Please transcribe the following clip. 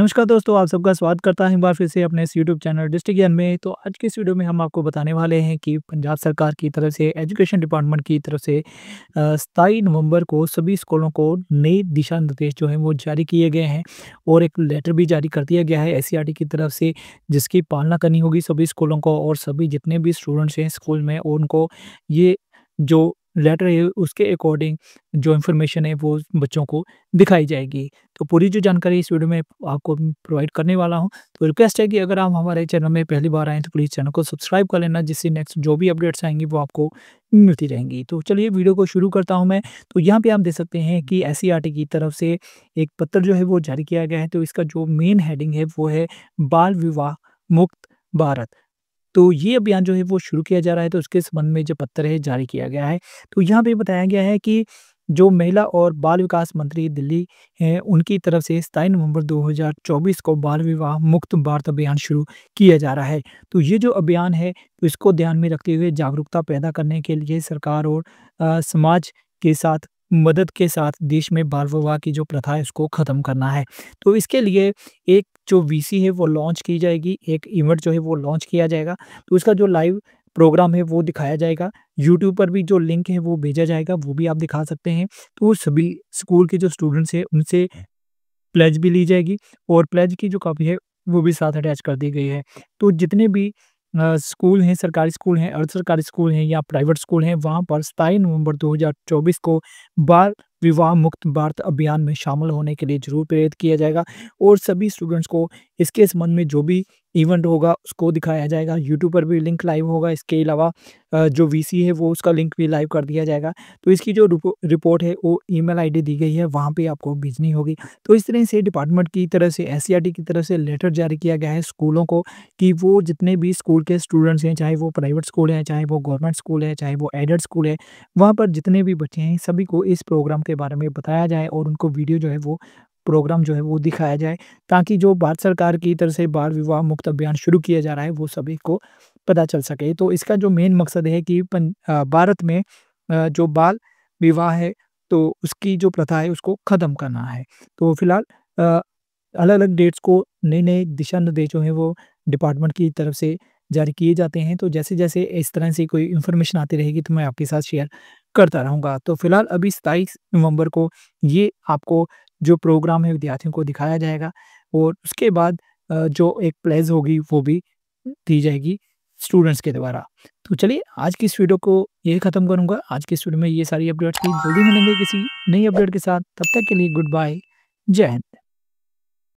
नमस्कार दोस्तों आप सबका स्वागत करता है एक बार फिर से अपने इस यूट्यूब चैनल डिस्ट्रिक्ट ज्ञान में तो आज के इस वीडियो में हम आपको बताने वाले हैं कि पंजाब सरकार की तरफ से एजुकेशन डिपार्टमेंट की तरफ से सताई नवंबर को सभी स्कूलों को नए दिशा निर्देश जो हैं वो जारी किए गए हैं और एक लेटर भी जारी कर दिया गया है एस की तरफ से जिसकी पालना करनी होगी सभी स्कूलों को और सभी जितने भी स्टूडेंट्स हैं स्कूल में उनको ये जो लेटर है उसके अकॉर्डिंग जो इन्फॉर्मेशन है वो बच्चों को दिखाई जाएगी तो पूरी जो जानकारी इस वीडियो में आपको प्रोवाइड करने वाला हूँ तो रिक्वेस्ट है कि अगर आप हमारे चैनल में पहली बार आएँ तो प्लीज़ चैनल को सब्सक्राइब कर लेना जिससे नेक्स्ट जो भी अपडेट्स आएंगी वो आपको मिलती रहेंगी तो चलिए वीडियो को शुरू करता हूँ मैं तो यहाँ पे आप देख सकते हैं कि एस e की तरफ से एक पत्र जो है वो जारी किया गया है तो इसका जो मेन हेडिंग है वो है बाल विवाह मुक्त भारत तो ये अभियान जो है वो शुरू किया जा रहा है तो उसके संबंध में जो पत्र है जारी किया गया है तो यहाँ पे बताया गया है कि जो महिला और बाल विकास मंत्री दिल्ली हैं उनकी तरफ से सताई नवंबर 2024 को बाल विवाह मुक्त भारत अभियान शुरू किया जा रहा है तो ये जो अभियान है तो इसको ध्यान में रखते हुए जागरूकता पैदा करने के लिए सरकार और आ, समाज के साथ मदद के साथ देश में बाल विवाह की जो प्रथा है उसको ख़त्म करना है तो इसके लिए एक जो वीसी है वो लॉन्च की जाएगी एक इवेंट जो है वो लॉन्च किया जाएगा तो उसका जो लाइव प्रोग्राम है वो दिखाया जाएगा यूट्यूब पर भी जो लिंक है वो भेजा जाएगा वो भी आप दिखा सकते हैं तो सभी स्कूल के जो स्टूडेंट्स हैं उनसे प्लेज भी ली जाएगी और प्लेज की जो कॉपी है वो भी साथ अटैच कर दी गई है तो जितने भी स्कूल हैं सरकारी स्कूल हैं अर्ध सरकारी स्कूल हैं या प्राइवेट स्कूल हैं वहाँ पर सताई नवंबर 2024 को बाल विवाह मुक्त भारत अभियान में शामिल होने के लिए जरूर प्रेरित किया जाएगा और सभी स्टूडेंट्स को इसके संबंध में जो भी इवेंट होगा उसको दिखाया जाएगा यूट्यूब पर भी लिंक लाइव होगा इसके अलावा जो वीसी है वो उसका लिंक भी लाइव कर दिया जाएगा तो इसकी जो रिपोर्ट है वो ईमेल आईडी दी गई है वहाँ पे आपको भेजनी होगी तो इस तरह से डिपार्टमेंट की तरफ से एस e की तरफ से लेटर जारी किया गया है स्कूलों को कि वो जितने भी स्कूल के स्टूडेंट्स हैं चाहे वो प्राइवेट स्कूल हैं चाहे वो गवर्नमेंट स्कूल है चाहे वो एडेड स्कूल है वहाँ पर जितने भी बच्चे हैं सभी को इस प्रोग्राम के बारे में बताया जाए और उनको वीडियो जो है वो प्रोग्राम जो है वो दिखाया जाए ताकि जो भारत सरकार की तरफ से बाल विवाह मुक्त अभियान शुरू किया जा रहा है वो सभी को पता चल सके तो इसका जो मेन मकसद है कि भारत में जो बाल विवाह है तो उसकी जो प्रथा है उसको ख़त्म करना है तो फिलहाल अलग अलग डेट्स को नए नए दिशा निर्देश जो हैं वो डिपार्टमेंट की तरफ से जारी किए जाते हैं तो जैसे जैसे इस तरह से कोई इन्फॉर्मेशन आती रहेगी तो मैं आपके साथ शेयर करता रहूँगा तो फिलहाल अभी सताईस नवंबर को ये आपको जो प्रोग्राम है विद्यार्थियों को दिखाया जाएगा और उसके बाद जो एक प्लेज होगी वो भी दी जाएगी स्टूडेंट्स के द्वारा तो चलिए आज की इस वीडियो को यही ख़त्म करूँगा आज की इस वीडियो में ये सारी अपडेट्स थी जल्दी मिलेंगे किसी नई अपडेट के साथ तब तक के लिए गुड बाय जय हिंद